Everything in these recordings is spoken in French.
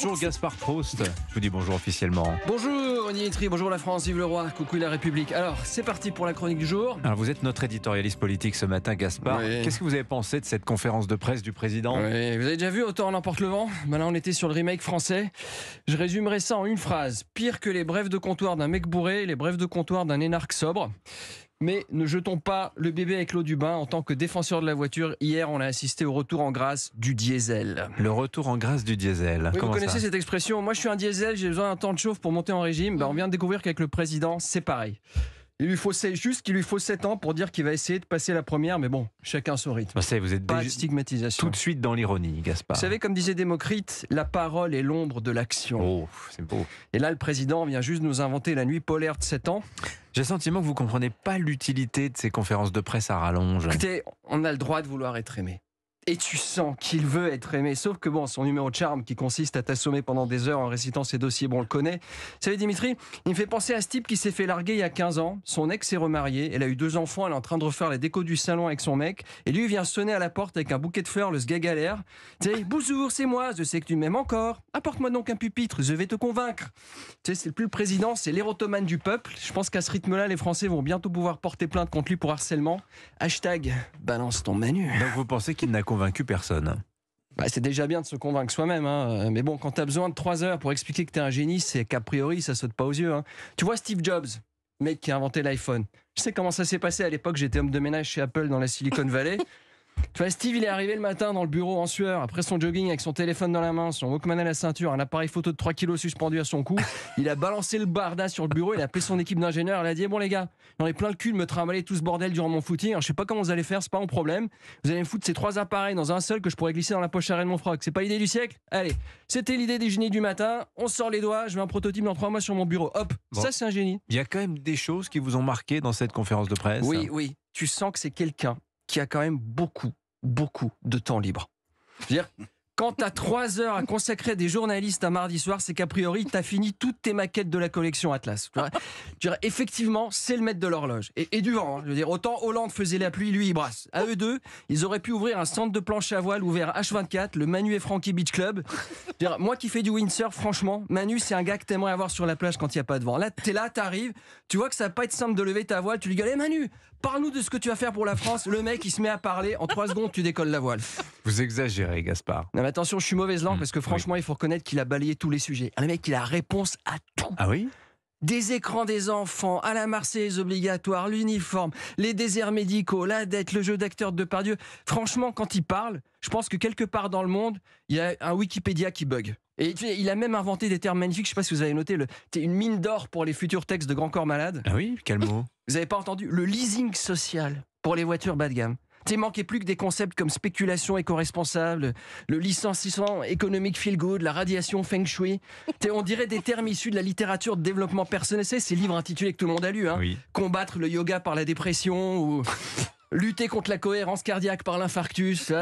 Bonjour Gaspard Proust. Je vous dis bonjour officiellement. Bonjour Dimitri, bonjour la France, vive le roi, coucou la République. Alors, c'est parti pour la chronique du jour. Alors, vous êtes notre éditorialiste politique ce matin, Gaspard. Qu'est-ce que vous avez pensé de cette conférence de presse du président Vous avez déjà vu Autant en emporte le vent ben Là, on était sur le remake français. Je résumerai ça en une phrase. Pire que les brèves de comptoir d'un mec bourré, les brèves de comptoir d'un énarque sobre. Mais ne jetons pas le bébé avec l'eau du bain. En tant que défenseur de la voiture, hier, on a assisté au retour en grâce du diesel. Le retour en grâce du diesel. vous connaissez cette expression Moi, je suis un diesel, j'ai besoin d'un temps de chauffe pour monter en régime. Ben, on vient de découvrir qu'avec le président, c'est pareil. Il lui faut juste qu'il lui faut 7 ans pour dire qu'il va essayer de passer la première, mais bon, chacun son rythme. Bah, savez, vous êtes pas Tout de suite dans l'ironie, Gaspard. Vous savez, comme disait Démocrite, la parole est l'ombre de l'action. Oh, c'est beau. Et là, le président vient juste nous inventer la nuit polaire de 7 ans. J'ai le sentiment que vous ne comprenez pas l'utilité de ces conférences de presse à rallonge. Écoutez, on a le droit de vouloir être aimé et tu sens qu'il veut être aimé. Sauf que bon, son numéro de charme qui consiste à t'assommer pendant des heures en récitant ses dossiers, bon, on le connaît. Vous savez, Dimitri, il me fait penser à ce type qui s'est fait larguer il y a 15 ans. Son ex s'est remariée, elle a eu deux enfants, elle est en train de refaire les déco du salon avec son mec. Et lui, il vient sonner à la porte avec un bouquet de fleurs, le sga galère. Tu sais, bonjour, c'est moi, je sais que tu m'aimes encore. Apporte-moi donc un pupitre, je vais te convaincre. Tu sais, c'est plus le président, c'est l'érotomane du peuple. Je pense qu'à ce rythme-là, les Français vont bientôt pouvoir porter plainte contre lui pour harcèlement. Hashtag balance ton Manu. Donc vous pensez qu'il n'a personne. Bah, c'est déjà bien de se convaincre soi-même, hein. mais bon, quand tu as besoin de trois heures pour expliquer que tu es un génie, c'est qu'a priori, ça saute pas aux yeux. Hein. Tu vois Steve Jobs, mec qui a inventé l'iPhone. Je sais comment ça s'est passé à l'époque, j'étais homme de ménage chez Apple dans la Silicon Valley. Tu vois, Steve, il est arrivé le matin dans le bureau en sueur, après son jogging avec son téléphone dans la main, son Walkman à la ceinture, un appareil photo de 3 kilos suspendu à son cou. Il a balancé le barda sur le bureau, il a appelé son équipe d'ingénieurs, il a dit eh, Bon, les gars, j'en ai plein le cul de me trimballer tout ce bordel durant mon footing. je sais pas comment vous allez faire, c'est pas mon problème. Vous allez me foutre ces trois appareils dans un seul que je pourrais glisser dans la poche arrière de mon froc. C'est pas l'idée du siècle Allez, c'était l'idée des génies du matin. On sort les doigts, je mets un prototype dans 3 mois sur mon bureau. Hop, ça c'est un génie. Il y a quand même des choses qui vous ont marqué dans cette conférence de presse. Oui, oui. Tu sens que c'est quelqu'un qui a quand même beaucoup, beaucoup de temps libre. dire, quand t'as trois heures à consacrer des journalistes un mardi soir, c'est qu'a priori, t'as fini toutes tes maquettes de la collection Atlas. dirais, effectivement, c'est le maître de l'horloge. Et, du vent. Hein, je veux dire, autant Hollande faisait la pluie, lui, il brasse. À eux deux, ils auraient pu ouvrir un centre de planche à voile ouvert H24, le Manu et Frankie Beach Club. moi qui fais du windsurf, franchement, Manu, c'est un gars que t'aimerais avoir sur la plage quand il n'y a pas de vent. Là, t'es là, t'arrives, tu vois que ça va pas être simple de lever ta voile, tu lui gueules, allez Manu, parle-nous de ce que tu vas faire pour la France. Le mec, il se met à parler, en trois secondes, tu décolles la voile. Vous exagérez, Gaspard attention, je suis mauvaise langue mmh. parce que franchement, il faut reconnaître qu'il a balayé tous les sujets. Un mec, il a réponse à tout. Ah oui des écrans des enfants, à la Marseillaise obligatoire, l'uniforme, les déserts médicaux, la dette, le jeu d'acteur de Depardieu. Franchement, quand il parle, je pense que quelque part dans le monde, il y a un Wikipédia qui bug. Et il a même inventé des termes magnifiques. Je ne sais pas si vous avez noté, le, es une mine d'or pour les futurs textes de Grand Corps Malade. Ah oui, quel mot Vous n'avez pas entendu Le leasing social pour les voitures bas de gamme. T'es manqué plus que des concepts comme spéculation éco-responsable, le licenciement économique feel good, la radiation feng shui. on dirait des termes issus de la littérature de développement personnel. C'est ces livres intitulés que tout le monde a lu. Hein. Combattre le yoga par la dépression ou lutter contre la cohérence cardiaque par l'infarctus.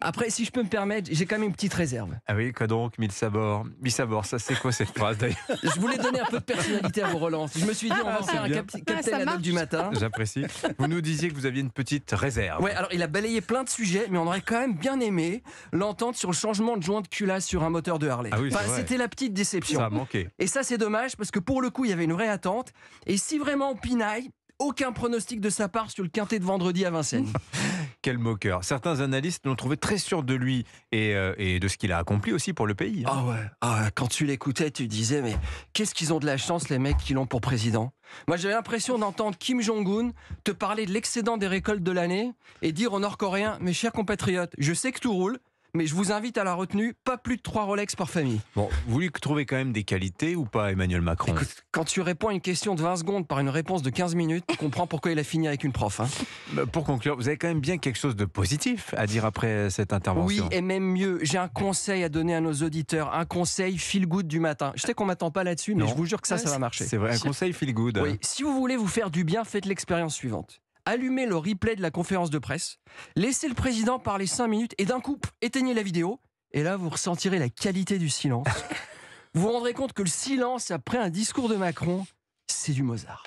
Après, si je peux me permettre, j'ai quand même une petite réserve. Ah oui, quoi donc, mille sabords Mille sabords, ça c'est quoi cette phrase d'ailleurs Je voulais donner un peu de personnalité à vos relances. Je me suis dit, on va ah, faire un ah, capitaine du matin. J'apprécie. Vous nous disiez que vous aviez une petite réserve. Ouais, alors il a balayé plein de sujets, mais on aurait quand même bien aimé l'entente sur le changement de joint de culasse sur un moteur de Harley. Ah oui, c'était la petite déception. Ça a manqué. Et ça, c'est dommage parce que pour le coup, il y avait une vraie attente. Et si vraiment on pinaille, aucun pronostic de sa part sur le quintet de vendredi à Vincennes. quel moqueur. Certains analystes l'ont trouvé très sûr de lui et, euh, de ce qu'il a accompli aussi pour le pays. Hein. Ah ouais, ah, quand tu l'écoutais, tu disais, mais qu'est-ce qu'ils ont de la chance, les mecs qui l'ont pour président Moi, j'avais l'impression d'entendre Kim Jong-un te parler de l'excédent des récoltes de l'année et dire aux Nord-Coréens, mes chers compatriotes, je sais que tout roule, mais je vous invite à la retenue, pas plus de 3 Rolex par famille. Bon, vous lui trouvez quand même des qualités ou pas, Emmanuel Macron quand tu réponds à une question de 20 secondes par une réponse de 15 minutes, tu comprends pourquoi il a fini avec une prof. Hein. Bah, pour conclure, vous avez quand même bien quelque chose de positif à dire après cette intervention. Oui, et même mieux, j'ai un conseil à donner à nos auditeurs, un conseil feel good du matin. Je sais qu'on m'attend pas là-dessus, mais je vous jure que ça, ça va marcher. C'est vrai, un conseil feel good. Oui, si vous voulez vous faire du bien, faites l'expérience suivante allumez le replay de la conférence de presse, laissez le président parler 5 minutes et d'un coup, éteignez la vidéo. Et là, vous ressentirez la qualité du silence. vous vous rendrez compte que le silence après un discours de Macron, c'est du Mozart.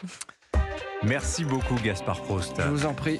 Merci beaucoup, Gaspard Proust. Je vous en prie.